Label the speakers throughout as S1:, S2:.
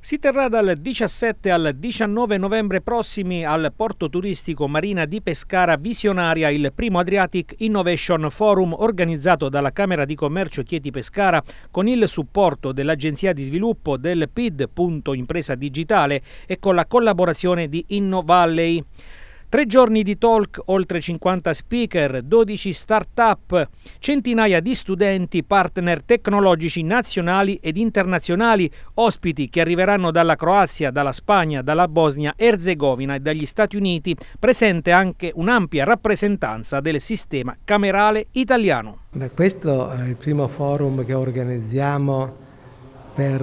S1: Si terrà dal 17 al 19 novembre prossimi al porto turistico Marina di Pescara Visionaria il primo Adriatic Innovation Forum organizzato dalla Camera di Commercio Chieti Pescara con il supporto dell'Agenzia di Sviluppo del PID, punto impresa digitale, e con la collaborazione di InnoValley. Tre giorni di talk, oltre 50 speaker, 12 start-up, centinaia di studenti, partner tecnologici nazionali ed internazionali, ospiti che arriveranno dalla Croazia, dalla Spagna, dalla bosnia herzegovina e dagli Stati Uniti, presente anche un'ampia rappresentanza del sistema camerale italiano.
S2: Beh, questo è il primo forum che organizziamo per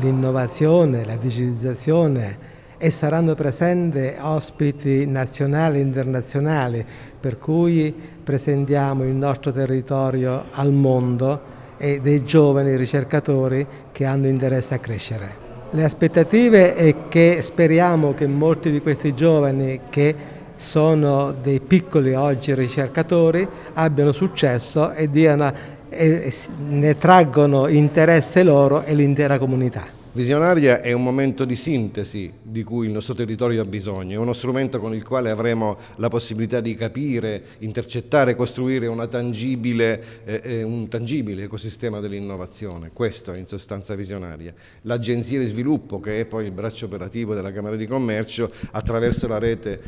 S2: l'innovazione, la digitalizzazione e saranno presenti ospiti nazionali e internazionali, per cui presentiamo il nostro territorio al mondo e dei giovani ricercatori che hanno interesse a crescere. Le aspettative è che speriamo che molti di questi giovani che sono dei piccoli oggi ricercatori abbiano successo e, diano, e ne traggono interesse loro e l'intera comunità.
S3: Visionaria è un momento di sintesi di cui il nostro territorio ha bisogno, è uno strumento con il quale avremo la possibilità di capire, intercettare, costruire tangibile, eh, eh, un tangibile ecosistema dell'innovazione. Questo è in sostanza visionaria. L'Agenzia di Sviluppo, che è poi il braccio operativo della Camera di Commercio, attraverso la rete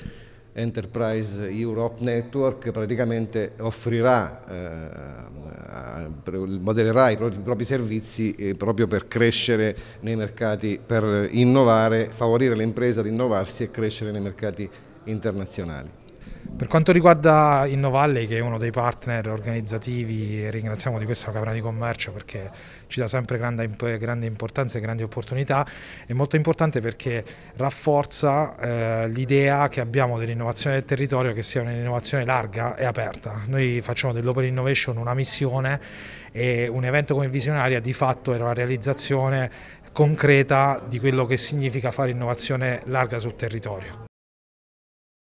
S3: Enterprise Europe Network praticamente offrirà, eh, modellerà i propri, i propri servizi eh, proprio per crescere nei mercati, per innovare, favorire le imprese ad innovarsi e crescere nei mercati internazionali.
S4: Per quanto riguarda Innovalley, che è uno dei partner organizzativi, ringraziamo di questo la Camera di Commercio perché ci dà sempre grande, grande importanza e grandi opportunità, è molto importante perché rafforza eh, l'idea che abbiamo dell'innovazione del territorio che sia un'innovazione larga e aperta. Noi facciamo dell'Open Innovation una missione e un evento come Visionaria di fatto era una realizzazione concreta di quello che significa fare innovazione larga sul territorio.